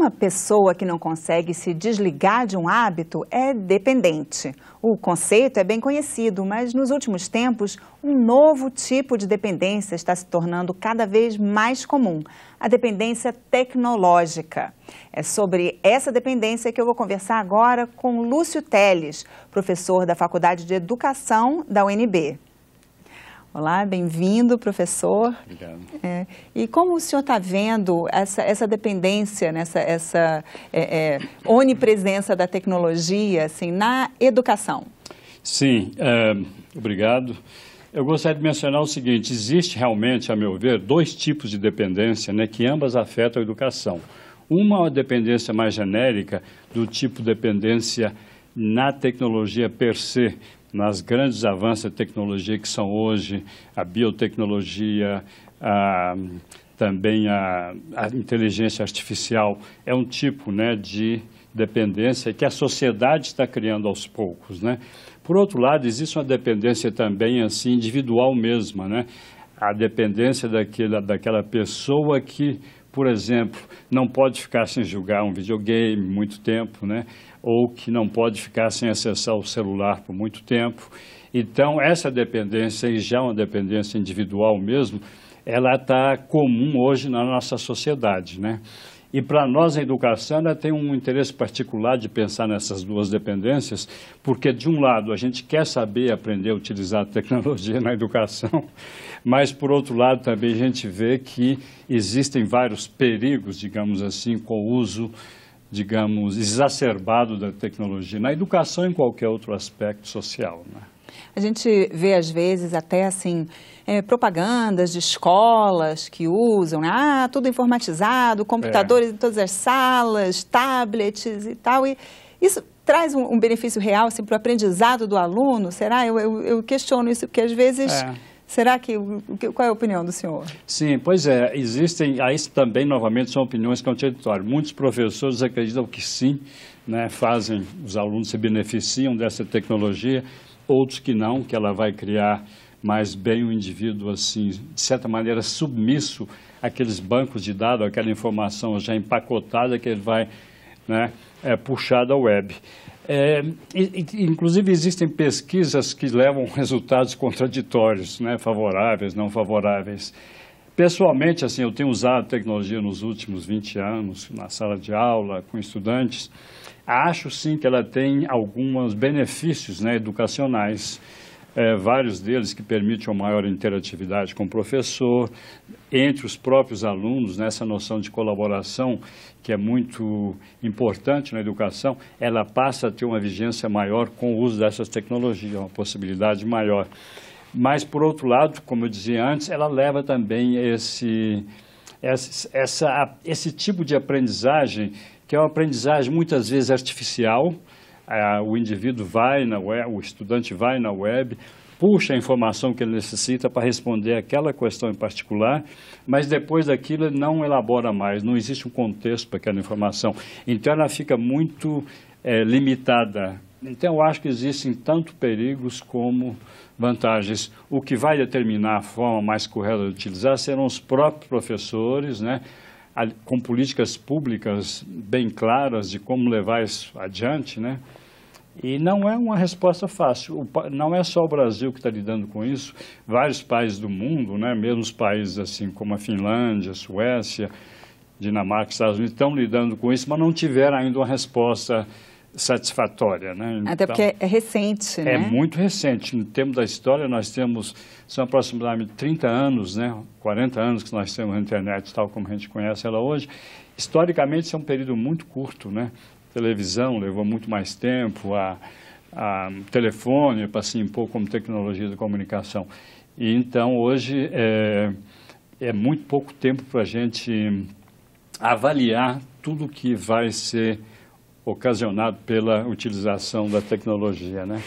Uma pessoa que não consegue se desligar de um hábito é dependente. O conceito é bem conhecido, mas nos últimos tempos, um novo tipo de dependência está se tornando cada vez mais comum: a dependência tecnológica. É sobre essa dependência que eu vou conversar agora com Lúcio Teles, professor da Faculdade de Educação da UNB. Olá, bem-vindo, professor. Obrigado. É, e como o senhor está vendo essa, essa dependência, nessa, essa é, é, onipresença da tecnologia assim, na educação? Sim, é, obrigado. Eu gostaria de mencionar o seguinte, existe realmente, a meu ver, dois tipos de dependência né, que ambas afetam a educação. Uma é dependência mais genérica, do tipo dependência na tecnologia per se, nas grandes avanços de tecnologia que são hoje a biotecnologia, a, também a, a, inteligência artificial, é um tipo né, de dependência que a sociedade está criando aos poucos. Né? Por outro lado, existe uma dependência também assim individual mesma, né? a dependência daquela, daquela pessoa que por exemplo, não pode ficar sem jogar um videogame muito tempo, né? ou que não pode ficar sem acessar o celular por muito tempo. Então, essa dependência, e já é uma dependência individual mesmo, ela está comum hoje na nossa sociedade. Né? E para nós, a educação tem um interesse particular de pensar nessas duas dependências, porque, de um lado, a gente quer saber aprender a utilizar a tecnologia na educação, mas, por outro lado, também a gente vê que existem vários perigos, digamos assim, com o uso, digamos, exacerbado da tecnologia na educação e em qualquer outro aspecto social. Né? A gente vê, às vezes, até assim é, propagandas de escolas que usam, né? ah, tudo informatizado, computadores é. em todas as salas, tablets e tal. E isso traz um, um benefício real assim, para o aprendizado do aluno? Será? Eu, eu, eu questiono isso, porque às vezes. É. Será que, qual é a opinião do senhor? Sim, pois é, existem, aí também, novamente, são opiniões contraditórias. Muitos professores acreditam que sim, né, fazem, os alunos se beneficiam dessa tecnologia, outros que não, que ela vai criar mas bem o indivíduo, assim, de certa maneira, submisso àqueles bancos de dados, aquela informação já empacotada que ele vai né, é, puxar da web. É, inclusive, existem pesquisas que levam resultados contraditórios, né, favoráveis, não favoráveis. Pessoalmente, assim, eu tenho usado tecnologia nos últimos 20 anos, na sala de aula, com estudantes. Acho, sim, que ela tem alguns benefícios né, educacionais é, vários deles que permitem uma maior interatividade com o professor, entre os próprios alunos, nessa né, noção de colaboração, que é muito importante na educação, ela passa a ter uma vigência maior com o uso dessas tecnologias, uma possibilidade maior. Mas, por outro lado, como eu dizia antes, ela leva também esse, esse essa esse tipo de aprendizagem, que é uma aprendizagem muitas vezes artificial, o indivíduo vai na web, o estudante vai na web, puxa a informação que ele necessita para responder aquela questão em particular, mas depois daquilo ele não elabora mais, não existe um contexto para aquela informação. Então ela fica muito é, limitada. Então eu acho que existem tanto perigos como vantagens. O que vai determinar a forma mais correta de utilizar serão os próprios professores, né? com políticas públicas bem claras de como levar isso adiante, né? E não é uma resposta fácil. Não é só o Brasil que está lidando com isso. Vários países do mundo, né, mesmo os países assim como a Finlândia, Suécia, Dinamarca, Estados Unidos, estão lidando com isso, mas não tiveram ainda uma resposta satisfatória. Né? Até então, porque é recente, né? É muito recente. No tempo da história, nós temos, são aproximadamente 30 anos, né? 40 anos que nós temos a internet, tal como a gente conhece ela hoje. Historicamente, isso é um período muito curto, né? televisão levou muito mais tempo, a, a telefone para se impor como tecnologia de comunicação. E, então, hoje é, é muito pouco tempo para a gente avaliar tudo que vai ser ocasionado pela utilização da tecnologia, né?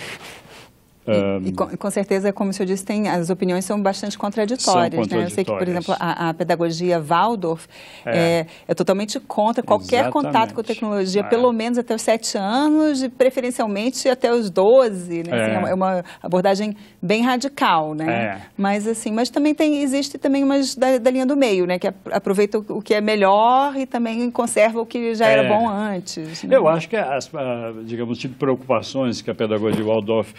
E, e, com, certeza, como senhor disse, tem, as opiniões são bastante contraditórias, são contraditórias. Né? Eu sei que, por exemplo, a, a pedagogia Waldorf é. É, é. totalmente contra qualquer Exatamente. contato com tecnologia, é. pelo menos até os sete anos e preferencialmente até os doze. Né? Assim, é. é, é uma abordagem bem radical, né? É. Mas assim, mas também tem, existe também umas da, da, linha do meio, né? Que aproveita o, que é melhor e também conserva o que já era bom antes. Né? Eu acho que as, ah, digamos, tipo preocupações que a pedagogia Waldorf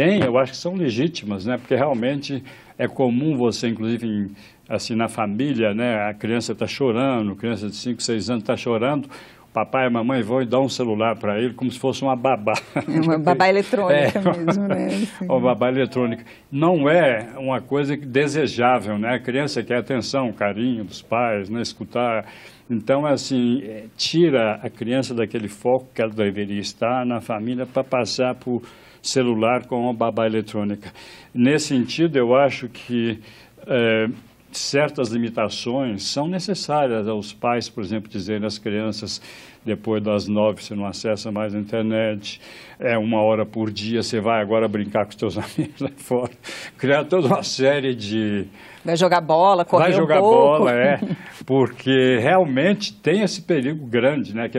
tem, eu acho que são legítimas, né? Porque realmente é comum você, inclusive, em, assim, na família, né? A criança está chorando, criança de 5, 6 anos está chorando, o papai e a mamãe vão e dão um celular para ele como se fosse uma babá. É uma babá é. eletrônica é, mesmo, né? Assim. Uma babá eletrônica. Não é uma coisa desejável, né? A criança quer atenção, carinho dos pais, né? escutar. Então, assim, é, tira a criança daquele foco que ela deveria estar na família para passar por celular com uma babá eletrônica. Nesse sentido, eu acho que é, certas limitações são necessárias aos pais, por exemplo, dizerem às crianças depois das nove você não acessa mais a internet, é uma hora por dia, você vai agora brincar com os seus amigos lá fora. Criar toda uma série de... Vai jogar bola, correr Vai jogar um bola, é, porque realmente tem esse perigo grande, né? Que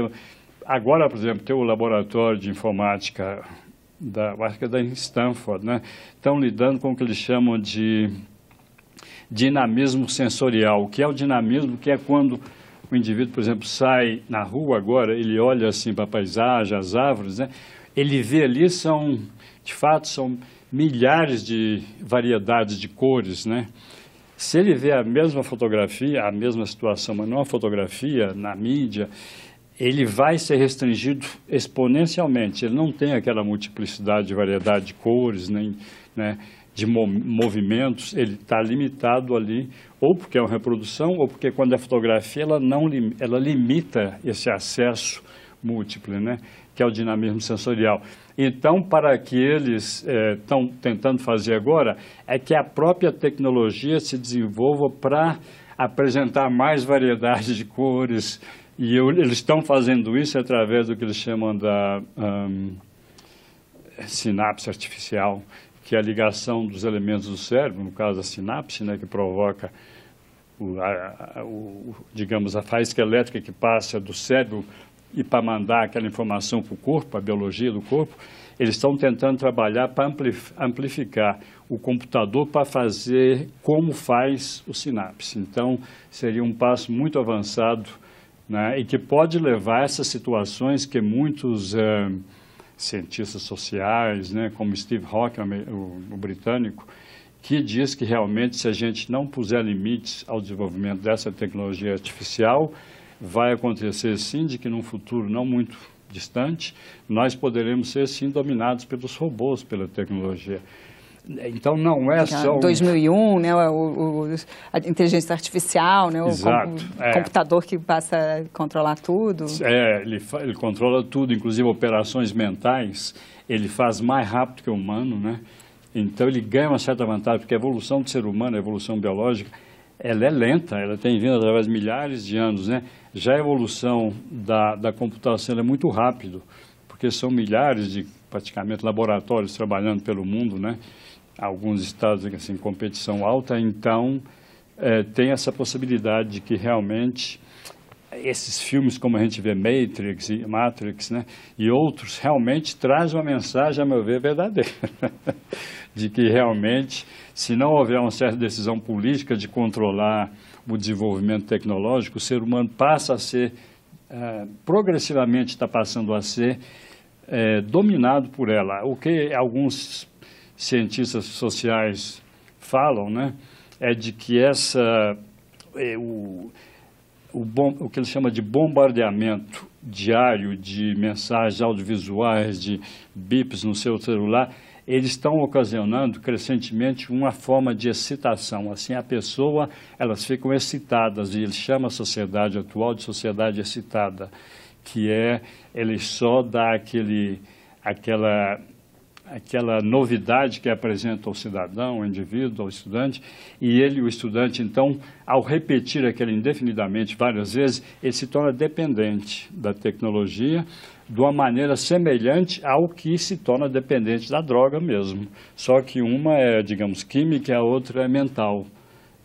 agora, por exemplo, tem o laboratório de informática da, acho que é da Stanford, né? Estão lidando com o que eles chamam de dinamismo sensorial. O que é o dinamismo? Que é quando o indivíduo, por exemplo, sai na rua agora, ele olha assim para a paisagem, as árvores, né? Ele vê ali são, de fato, são milhares de variedades de cores, né? Se ele vê a mesma fotografia, a mesma situação, mas não a fotografia, na mídia, ele vai ser restringido exponencialmente. Ele não tem aquela multiplicidade de variedade de cores, nem né, de movimentos. Ele está limitado ali, ou porque é uma reprodução, ou porque quando é fotografia, ela, não, ela limita esse acesso múltiplo, né, que é o dinamismo sensorial. Então, para que eles estão eh, é, tentando fazer agora, é que a própria tecnologia se desenvolva para apresentar mais variedade de cores, e eu, eles estão fazendo isso através do que eles chamam da um, sinapse artificial, que é a ligação dos elementos do cérebro, no caso a sinapse, né, que provoca, o, a, o, digamos, a faísca elétrica que passa do cérebro e para mandar aquela informação para o corpo, a biologia do corpo, eles estão tentando trabalhar para amplificar o computador para fazer como faz o sinapse. Então, seria um passo muito avançado né, e que pode levar a essas situações que muitos eh, cientistas sociais, né, como Steve Hawking, o, o britânico, que diz que realmente se a gente não puser limites ao desenvolvimento dessa tecnologia artificial, vai acontecer sim de que num futuro não muito distante, nós poderemos ser sim dominados pelos robôs, pela tecnologia. Então não é só. 2001, né, o, o, a inteligência artificial, né, o, Exato, com, o é. computador que passa a controlar tudo. É, ele, ele controla tudo, inclusive operações mentais, ele faz mais rápido que o humano, né? Então ele ganha uma certa vantagem, porque a evolução do ser humano, a evolução biológica, ela é lenta, ela tem vindo através de milhares de anos, né? Já a evolução da, da computação é muito rápido, porque são milhares de praticamente laboratórios trabalhando pelo mundo, né? alguns estados assim, competição alta, então é, tem essa possibilidade de que realmente esses filmes como a gente vê Matrix e Matrix, né, e outros realmente traz uma mensagem, a meu ver, verdadeira, de que realmente, se não houver uma certa decisão política de controlar o desenvolvimento tecnológico, o ser humano passa a ser, eh, progressivamente está passando a ser eh, dominado por ela, o que alguns cientistas sociais falam, né, é de que essa é, o, o, bom, o que eles chamam de bombardeamento diário de mensagens audiovisuais, de bips no seu celular, eles estão ocasionando crescentemente uma forma de excitação. Assim, a pessoa, elas ficam excitadas, e ele chama a sociedade atual de sociedade excitada, que é, ele só dá aquele, aquela aquela novidade que apresenta ao cidadão, ao indivíduo, ao estudante, e ele, o estudante, então, ao repetir aquilo indefinidamente várias vezes, ele se torna dependente da tecnologia de uma maneira semelhante ao que se torna dependente da droga mesmo. Só que uma é, digamos, química e a outra é mental,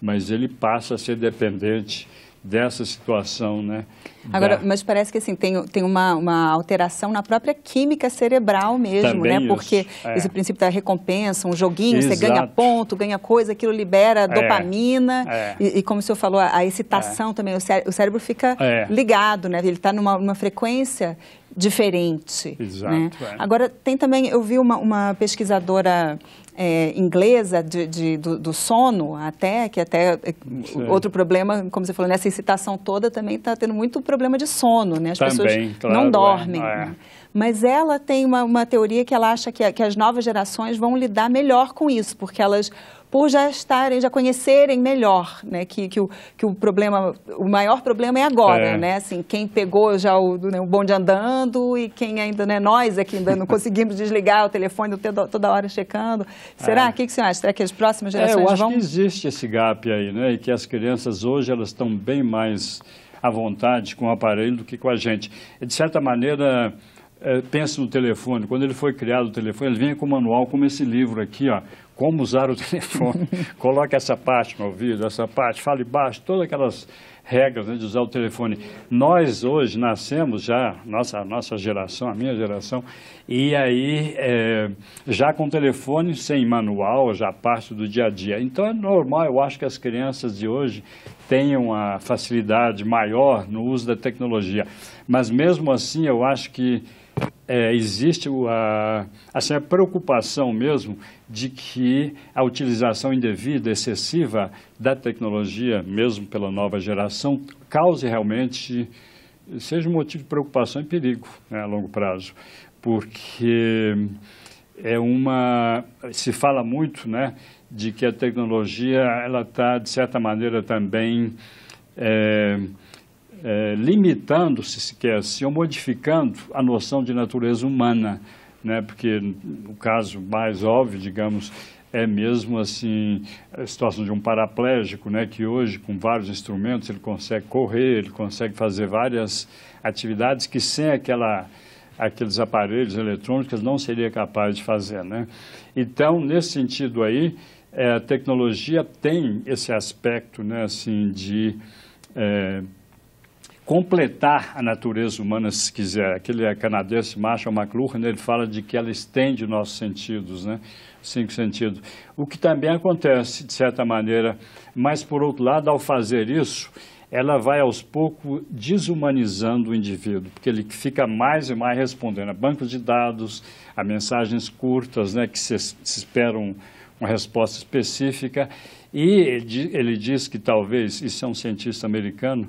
mas ele passa a ser dependente dessa situação, né? Agora, da... mas parece que assim, tem, tem uma, uma alteração na própria química cerebral mesmo, Também tá né? Porque é. esse princípio da recompensa, um joguinho, Exato. você ganha ponto, ganha coisa, aquilo libera é. dopamina. É. E, e, como o senhor falou, a, excitação é. também, o, cére o cérebro fica é. ligado, né? Ele está numa, numa frequência diferente. Né? Exato. Né? É. Agora, tem também, eu vi uma, uma pesquisadora é, inglesa de, de do, do, sono até, que até Sim. É, outro problema, como você falou, nessa excitação toda também está tendo muito problema de sono, né? As também, pessoas claro, não é, dormem. É. Né? Mas ela tem uma, uma teoria que ela acha que, que as novas gerações vão lidar melhor com isso, porque elas por já estarem, já conhecerem melhor, né? Que, que, o, que o problema, o maior problema é agora, é. né? Assim, quem pegou já o, né, o bonde andando e quem ainda, né? Nós aqui ainda não conseguimos desligar o telefone toda, toda hora checando. Será? É. O é. que, que você acha? Será que as próximas gerações vão... É, eu acho vão... que existe esse gap aí, né? E que as crianças hoje, elas estão bem mais à vontade com o aparelho do que com a gente. De certa maneira... É, pensa no telefone, quando ele foi criado o telefone, ele vinha com o manual, como esse livro aqui, ó, como usar o telefone, coloque essa parte no ouvido, essa parte, fale baixo, todas aquelas regras né, de usar o telefone. Nós hoje nascemos já, nossa, nossa geração, a minha geração, e aí é, já com telefone sem manual, já parte do dia a dia. Então é normal, eu acho que as crianças de hoje tenham a facilidade maior no uso da tecnologia. Mas mesmo assim, eu acho que é, existe a, assim, a preocupação mesmo de que a utilização indevida, excessiva da tecnologia, mesmo pela nova geração, cause realmente, seja um motivo de preocupação e perigo né, a longo prazo, porque é uma, se fala muito né, de que a tecnologia, ela está, de certa maneira, também... É, é, limitando-se assim ou modificando a noção de natureza humana, né? porque o caso mais óbvio, digamos, é mesmo assim a situação de um paraplégico, né, que hoje com vários instrumentos ele consegue correr, ele consegue fazer várias atividades que sem aquela aqueles aparelhos eletrônicos não seria capaz de fazer, né? Então, nesse sentido aí, é, a tecnologia tem esse aspecto, né, assim, de é, completar a natureza humana, se quiser. Aquele canadense Marshall McLuhan, ele fala de que ela estende nossos sentidos, né? cinco sentidos. O que também acontece, de certa maneira, mas, por outro lado, ao fazer isso, ela vai aos poucos desumanizando o indivíduo, porque ele fica mais e mais respondendo a bancos de dados, a mensagens curtas, né, que se, se esperam uma resposta específica, e ele diz que talvez, isso é um cientista americano,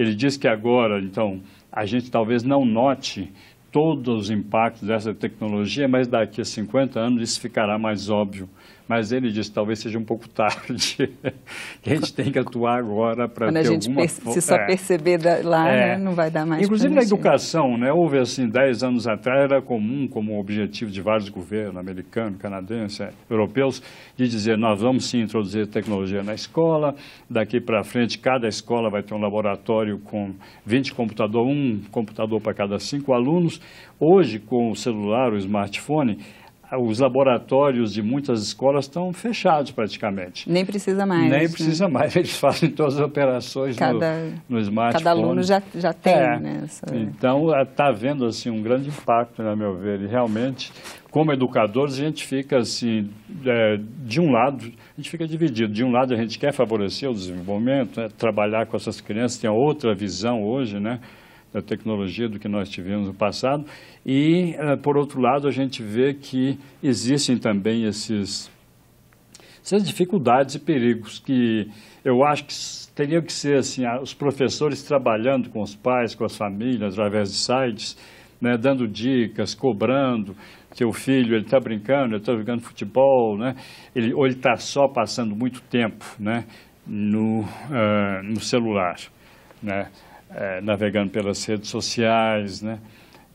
ele diz que agora, então, a gente talvez não note todos os impactos dessa tecnologia, mas daqui a 50 anos isso ficará mais óbvio mas ele disse, talvez seja um pouco tarde, que a gente tem que atuar agora para ter a gente alguma... Se só é. perceber lá, é. né, não vai dar mais Inclusive na educação, né, houve assim, dez anos atrás, era comum, como objetivo de vários governos, americano, canadense, europeus, de dizer, nós vamos sim introduzir tecnologia na escola, daqui para frente cada escola vai ter um laboratório com 20 computadores, um computador para cada cinco alunos. Hoje, com o celular, o smartphone, os laboratórios de muitas escolas estão fechados praticamente. Nem precisa mais. Nem né? precisa né? mais, eles fazem todas as operações cada, no, no smartphone. Cada aluno já, já tem, é. né? Essa... Então, está eh, havendo assim, um grande impacto, na né, meu ver, e realmente, como educadores, a gente fica assim, é, de um lado, a gente fica dividido. De um lado, a gente quer favorecer o desenvolvimento, né? trabalhar com essas crianças, tem outra visão hoje, né? da tecnologia do que nós tivemos no passado. E, eh, por outro lado, a gente vê que existem também esses, essas dificuldades e perigos que eu acho que teriam que ser assim, os professores trabalhando com os pais, com as famílias, através de sites, né, dando dicas, cobrando, seu filho ele está brincando, ele está jogando futebol, né? ele, ou ele está só passando muito tempo né? no, uh, no celular. Né? é, navegando pelas redes sociais, né?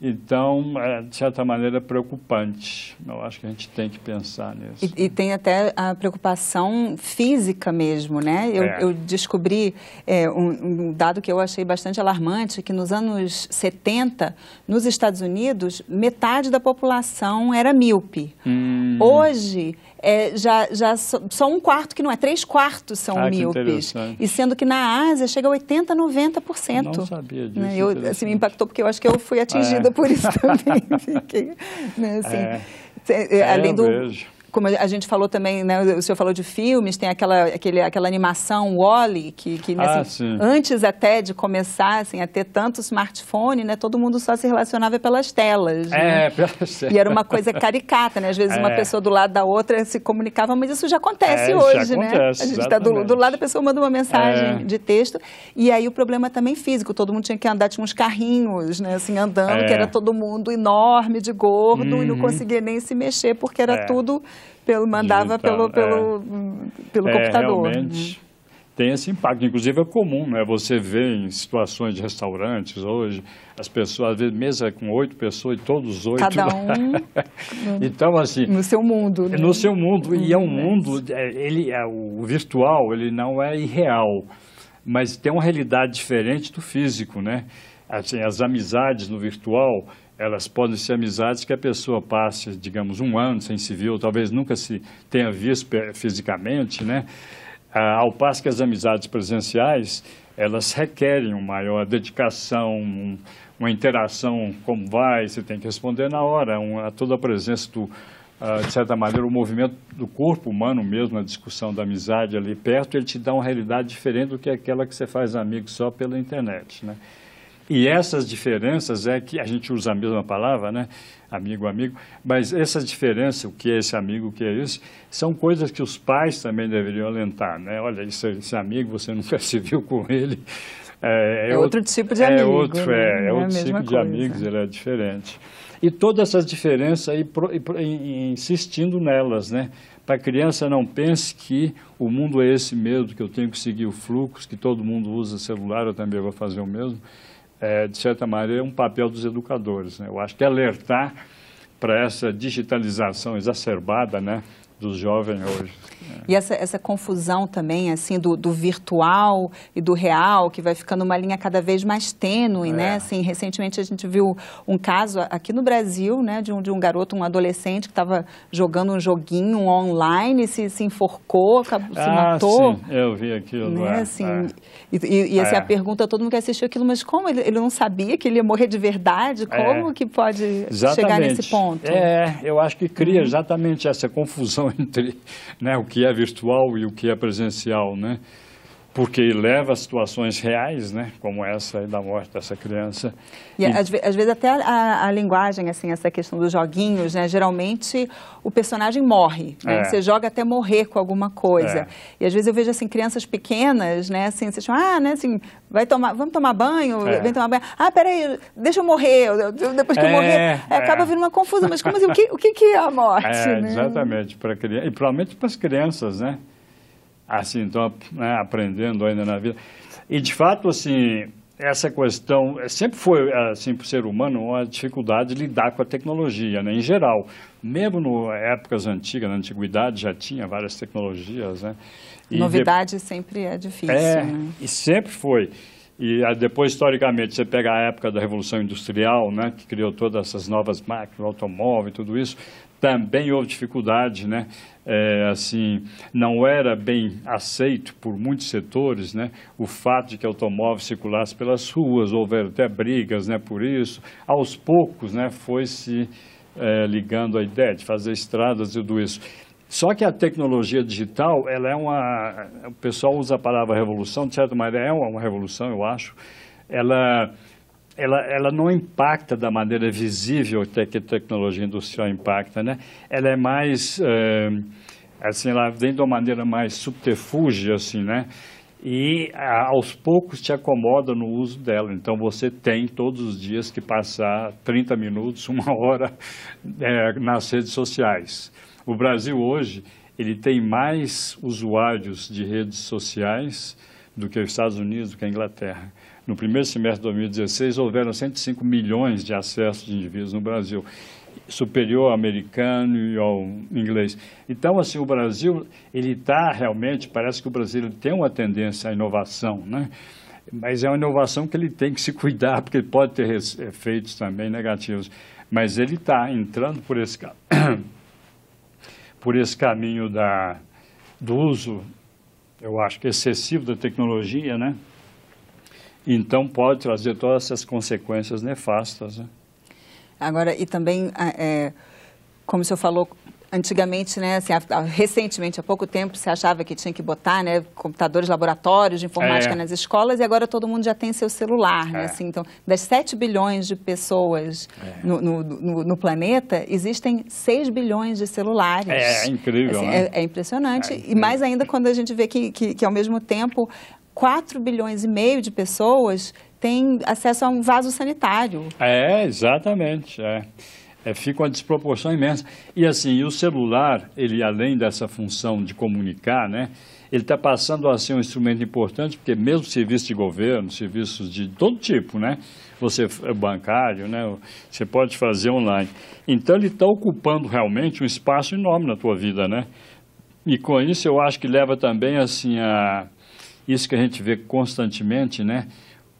Então, é, de certa maneira, preocupante. Eu acho que a gente tem que pensar nisso. E, e tem até a preocupação física mesmo, né? Eu, é. eu descobri é, um, um, dado que eu achei bastante alarmante, que nos anos 70, nos Estados Unidos, metade da população era míope. Hum. Hoje, é, já, já só, um quarto que não é, três quartos são ah, míopes. E sendo que na Ásia chega a 80%, 90%. Não sabia né? disso. Né? Eu, assim, me impactou porque eu acho que eu fui é. atingida por isso também. Fiquei, né, assim, é, é além é, do, como a gente falou também, né, o senhor falou de filmes, tem aquela, aquele, aquela animação Wally, que, que ah, assim, antes até de começar assim, a ter tanto smartphone, né, todo mundo só se relacionava pelas telas. É, né? pelas telas. E era uma coisa caricata, né? Às vezes é. uma pessoa do lado da outra se comunicava, mas isso já acontece é, hoje, já né? Acontece, a gente está do, do, lado da pessoa manda uma mensagem é. de texto. E aí o problema também físico, todo mundo tinha que andar, tinha uns carrinhos, né? Assim, andando, que é. era todo mundo enorme, de gordo, uhum. e não uhum. conseguia nem se mexer, porque era é. tudo pelo mandava pelo, pelo, é, pelo é, computador. É, realmente uhum. tem esse impacto. Inclusive é comum, né? Você vê em situações de restaurantes hoje, as pessoas, às vezes, mesa com oito pessoas e todos oito. Cada um. então, assim. No seu mundo. Né? No seu mundo. E é um uhum. mundo, é, ele é o virtual, ele não é irreal. Mas tem uma realidade diferente do físico, né? Assim, as amizades no virtual elas podem ser amizades que a pessoa passe, digamos, um ano sem se ver, ou talvez nunca se tenha visto fisicamente, né? Ah, ao passo que as amizades presenciais, elas requerem uma maior dedicação, um, uma interação, como vai, você tem que responder na hora, um, a toda a presença do, ah, de certa maneira, o movimento do corpo humano mesmo, a discussão da amizade ali perto, ele te dá uma realidade diferente do que aquela que você faz amigo só pela internet, né? E essas diferenças é que a gente usa a mesma palavra, né? Amigo, amigo, mas essa diferença, o que é esse amigo, o que é esse, são coisas que os pais também deveriam alentar, né? Olha, esse, esse amigo, você nunca se viu com ele. É, é, é outro, tipo de é amigo. É outro, né? é, é, é outro tipo coisa. de amigos, ele é diferente. E todas essas diferenças, e insistindo nelas, né? para a criança não pense que o mundo é esse mesmo, que eu tenho que seguir o fluxo, que todo mundo usa celular, eu também vou fazer o mesmo é, de certa maneira, é um papel dos educadores. Né? Eu acho que alertar para essa digitalização exacerbada, né? dos jovens hoje. E essa, essa confusão também, assim, do, do, virtual e do real, que vai ficando uma linha cada vez mais tênue, né? é. né? Assim, recentemente a gente viu um caso aqui no Brasil, né, de um, de um garoto, um adolescente que estava jogando um joguinho online, se, se enforcou, acabou, se ah, matou. Sim, eu vi aquilo. Né? É, assim, é. E, e, e assim, a é. pergunta, todo mundo que assistiu aquilo, mas como ele, ele não sabia que ele ia morrer de verdade? É. Como que pode exatamente. chegar nesse ponto? É, eu acho que cria uhum. exatamente essa confusão entre né, o que é virtual e o que é presencial, né? porque leva a situações reais, né, como essa da morte dessa criança. E, e... Às, às, vezes até a, a, linguagem, assim, essa questão dos joguinhos, né, geralmente o personagem morre, né, é. você joga até morrer com alguma coisa. É. E às vezes eu vejo, assim, crianças pequenas, né, assim, vocês falam, ah, né, assim, vai tomar, vamos tomar banho, é. vem tomar banho. Ah, peraí, deixa eu morrer, eu, eu, depois que eu é, morrer, é, é. acaba vindo uma confusão, mas como assim, o que, o que é a morte? É, né? exatamente, para criança, e provavelmente para as crianças, né, assim, então, né, aprendendo ainda na vida. E, de fato, assim, essa questão eh, sempre foi, assim, para o ser humano, uma dificuldade de lidar com a tecnologia, né, em geral. Mesmo no épocas antigas, na antiguidade, já tinha várias tecnologias, né? E Novidade de... sempre é difícil, é, né? e sempre foi. E ah, depois, historicamente, você pega a época da Revolução Industrial, né, que criou todas essas novas máquinas, automóvel e tudo isso, também houve dificuldade, né? é, assim, não era bem aceito por muitos setores, né, o fato de que automóvel circulasse pelas ruas, houve até brigas né, por isso. Aos poucos né, foi se é, ligando a ideia de fazer estradas e tudo isso. Só que a tecnologia digital, ela é uma... O pessoal usa a palavra revolução, de certa maneira é uma revolução, eu acho. Ela ela, ela não impacta da maneira visível que a tecnologia industrial impacta, né? Ela é mais, é, assim, ela vem de uma maneira mais subterfúgia, assim, né? E a, aos poucos te acomoda no uso dela. Então você tem todos os dias que passar 30 minutos, uma hora é, nas redes sociais. O Brasil hoje ele tem mais usuários de redes sociais do que os Estados Unidos, do que a Inglaterra. No primeiro semestre de 2016, houveram 105 milhões de acessos de indivíduos no Brasil, superior ao americano e ao inglês. Então, assim, o Brasil, ele está realmente, parece que o Brasil tem uma tendência à inovação, né? Mas é uma inovação que ele tem que se cuidar, porque pode ter efeitos também negativos. Mas ele está entrando por esse, por esse caminho da, do uso eu acho que é excessivo da tecnologia, né? Então pode trazer todas essas consequências nefastas. Né? Agora, e também, ah, é, como o senhor falou, antigamente, né, assim, recentemente, há pouco tempo, se achava que tinha que botar né, computadores, laboratórios de informática é. nas escolas e agora todo mundo já tem seu celular. Né, é. Né, assim, então, das 7 bilhões de pessoas é. no, no, no, no, planeta, existem 6 bilhões de celulares. É, é, incrível. Assim, né? é, é impressionante. É e mais ainda quando a gente vê que, que, que ao mesmo tempo, 4 bilhões e meio de pessoas têm acesso a um vaso sanitário. É, exatamente. É. É, fica uma desproporção imensa. E assim, o celular, ele além dessa função de comunicar, né, ele está passando a ser um instrumento importante, porque mesmo serviços de governo, serviços de todo tipo, né, você é bancário, né, você pode fazer online. Então ele está ocupando realmente um espaço enorme na tua vida, né? E com isso eu acho que leva também assim a isso que a gente vê constantemente, né,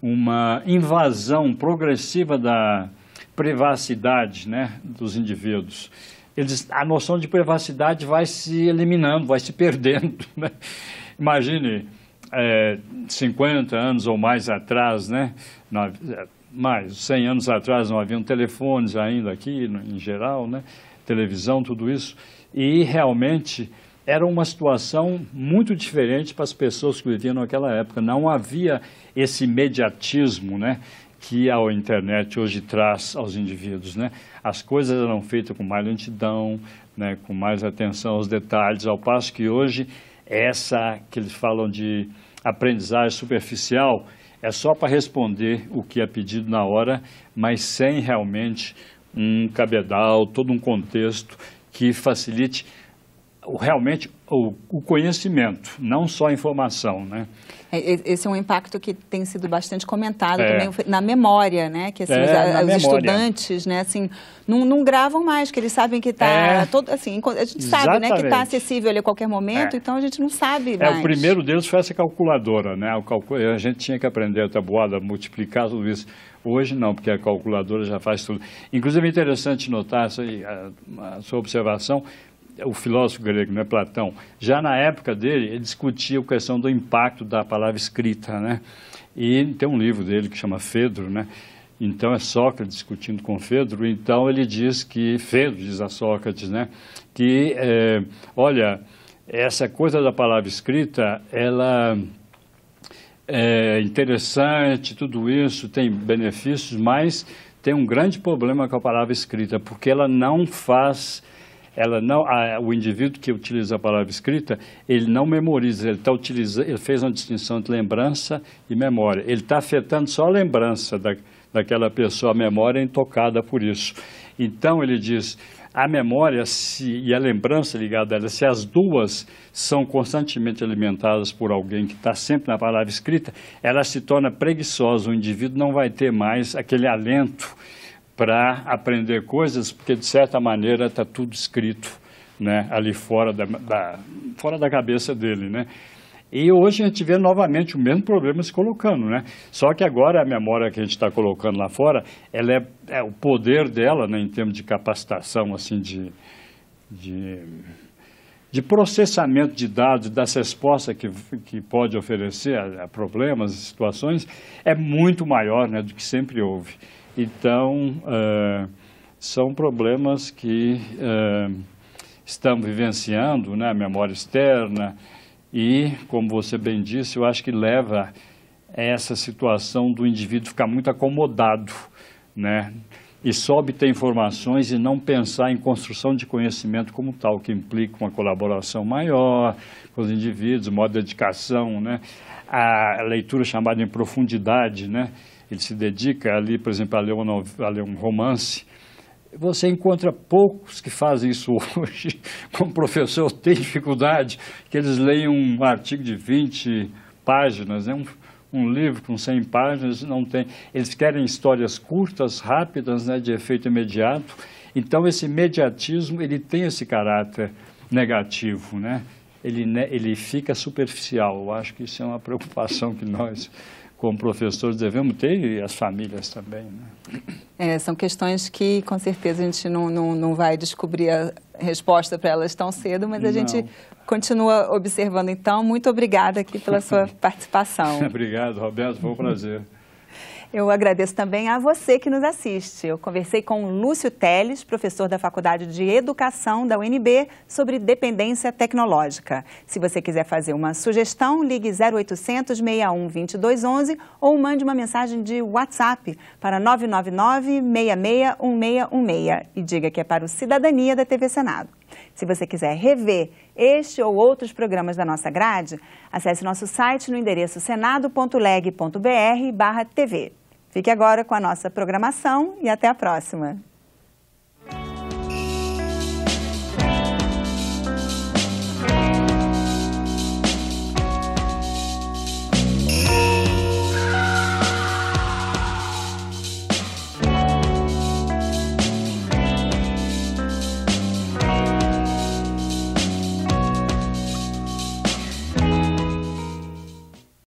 uma invasão progressiva da privacidade né, dos indivíduos. Eles, a noção de privacidade vai se eliminando, vai se perdendo. Né? Imagine é, 50 anos ou mais atrás, né? É, mais, 100 anos atrás não haviam telefones ainda aqui, em geral, né? televisão, tudo isso. E realmente era uma situação muito diferente para as pessoas que viviam naquela época. Não havia esse imediatismo, né? que a internet hoje traz aos indivíduos. Né? As coisas eram feitas com mais lentidão, né, com mais atenção aos detalhes, ao passo que hoje essa que eles falam de aprendizagem superficial é só para responder o que é pedido na hora, mas sem realmente um cabedal, todo um contexto que facilite realmente o, o, conhecimento, não só a informação, né? É, esse é um impacto que tem sido bastante comentado é. também na memória, né? Que assim, é, os, os estudantes, né? Assim, não, não, gravam mais, que eles sabem que está é. todo assim, a gente sabe, né? Que está acessível ali a qualquer momento, é. então a gente não sabe mais. É o primeiro deles foi essa calculadora, né? Calcul... A gente tinha que aprender a tabuada, multiplicar tudo isso. Hoje não, porque a calculadora já faz tudo. Inclusive é interessante notar a sua observação, o filósofo grego, né, Platão, já na época dele, ele discutia a questão do impacto da palavra escrita, né? E tem um livro dele que chama Fedro, né? Então é Sócrates discutindo com Fedro, então ele diz que, Fedro diz a Sócrates, né? Que, é, olha, essa coisa da palavra escrita, ela é interessante, tudo isso tem benefícios, mas tem um grande problema com a palavra escrita, porque ela não faz ela não, a, o indivíduo que utiliza a palavra escrita, ele não memoriza, ele, tá utilizando, ele fez uma distinção entre lembrança e memória. Ele está afetando só a lembrança da, daquela pessoa, a memória é intocada por isso. Então, ele diz, a memória se, e a lembrança ligada a ela, se as duas são constantemente alimentadas por alguém que está sempre na palavra escrita, ela se torna preguiçosa, o indivíduo não vai ter mais aquele alento para aprender coisas, porque de certa maneira está tudo escrito né, ali fora da, da, fora da cabeça dele. Né? E hoje a gente vê novamente o mesmo problema se colocando, né? Só que agora a memória que a gente está colocando lá fora, ela é, é, o poder dela, né, em termos de capacitação, assim, de, de, de processamento de dados, das respostas que, que pode oferecer a, a problemas, situações, é muito maior né, do que sempre houve. Então, é, são problemas que é, estamos vivenciando, né? memória externa, e, como você bem disse, eu acho que leva a essa situação do indivíduo ficar muito acomodado, né? e só obter informações e não pensar em construção de conhecimento como tal, que implica uma colaboração maior com os indivíduos, modo de dedicação, né? a leitura chamada em profundidade, né? ele se dedica ali, por exemplo, a ler, uma, a ler um romance, você encontra poucos que fazem isso hoje. Como professor, tem dificuldade que eles leiam um artigo de 20 páginas, né? um, um livro com 100 páginas, não tem. Eles querem histórias curtas, rápidas, né? de efeito imediato. Então, esse mediatismo, ele tem esse caráter negativo, né? Ele, ele fica superficial. Eu acho que isso é uma preocupação que nós como professores devemos ter e as famílias também. Né? É, são questões que, com certeza, a gente não, não, não vai descobrir a resposta para elas tão cedo, mas a não. gente continua observando. Então, muito obrigada aqui pela sua participação. Obrigado, Roberto, foi um prazer. Eu agradeço também a você que nos assiste. Eu conversei com Lúcio Teles, professor da Faculdade de Educação da UNB, sobre dependência tecnológica. Se você quiser fazer uma sugestão, ligue 0800 61 2211 ou mande uma mensagem de WhatsApp para 999 1616 e diga que é para o Cidadania da TV Senado. Se você quiser rever este ou outros programas da nossa grade, acesse nosso site no endereço senado.leg.br/tv. Fique agora com a nossa programação e até a próxima.